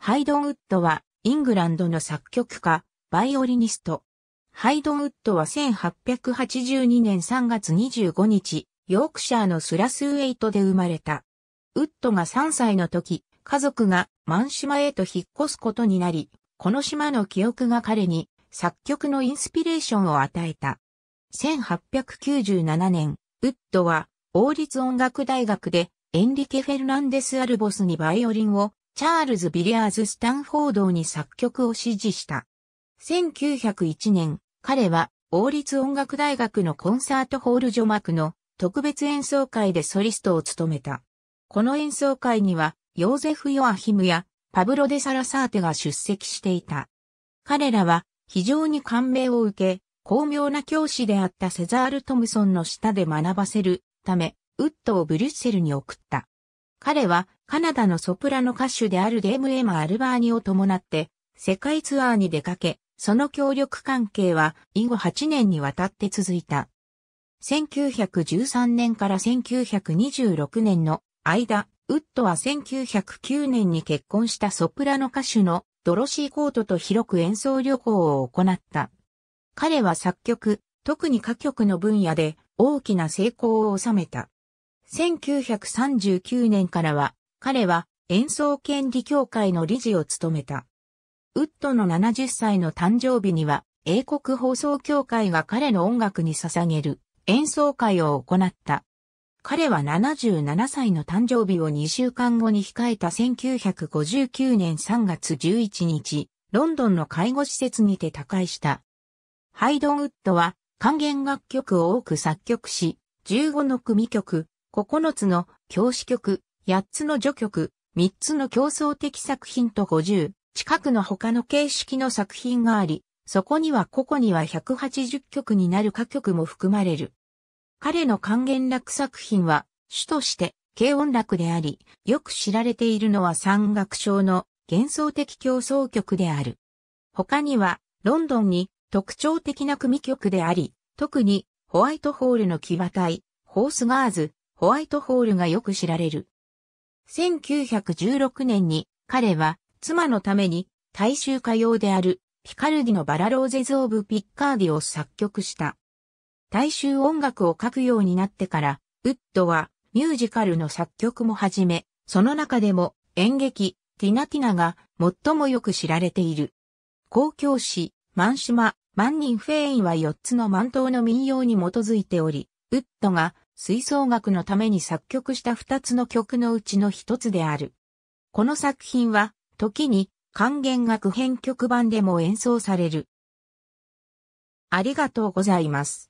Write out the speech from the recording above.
ハイドンウッドは、イングランドの作曲家、バイオリニスト。ハイドンウッドは1882年3月25日、ヨークシャーのスラスウェイトで生まれた。ウッドが3歳の時、家族が満島へと引っ越すことになり、この島の記憶が彼に作曲のインスピレーションを与えた。1897年、ウッドは王立音楽大学でエンリケ・フェルナンデス・アルボスにバイオリンをチャールズ・ビリアーズ・スタンフォードに作曲を指示した。1901年、彼は王立音楽大学のコンサートホール除幕の特別演奏会でソリストを務めた。この演奏会には、ヨーゼフ・ヨアヒムやパブロ・デ・サラサーテが出席していた。彼らは非常に感銘を受け、巧妙な教師であったセザール・トムソンの下で学ばせるため、ウッドをブリュッセルに送った。彼はカナダのソプラノ歌手であるデーム・エマ・アルバーニを伴って、世界ツアーに出かけ、その協力関係は以後8年にわたって続いた。1913年から1926年の間、ウッドは1909年に結婚したソプラノ歌手のドロシー・コートと広く演奏旅行を行った。彼は作曲、特に歌曲の分野で大きな成功を収めた。1939年からは彼は演奏権利協会の理事を務めた。ウッドの70歳の誕生日には、英国放送協会が彼の音楽に捧げる演奏会を行った。彼は77歳の誕生日を2週間後に控えた1959年3月11日、ロンドンの介護施設にて他界した。ハイドンウッドは還元楽曲を多く作曲し、15の組曲、9つの教師曲、8つの序曲、3つの競争的作品と50近くの他の形式の作品があり、そこには個々には180曲になる歌曲も含まれる。彼の還元楽作品は、主として軽音楽であり、よく知られているのは山岳賞の幻想的競争曲である。他には、ロンドンに特徴的な組曲であり、特にホワイトホールの騎馬隊、ホースガーズ、ホワイトホールがよく知られる。1916年に彼は妻のために大衆歌謡であるピカルディのバラローゼズ・オブ・ピッカーディを作曲した。大衆音楽を書くようになってから、ウッドはミュージカルの作曲も始め、その中でも演劇、ティナティナが最もよく知られている。公共詩、マンシュマ、万人フェインは4つの満島の民謡に基づいており、ウッドが吹奏楽のために作曲した二つの曲のうちの一つである。この作品は、時に管弦楽編曲版でも演奏される。ありがとうございます。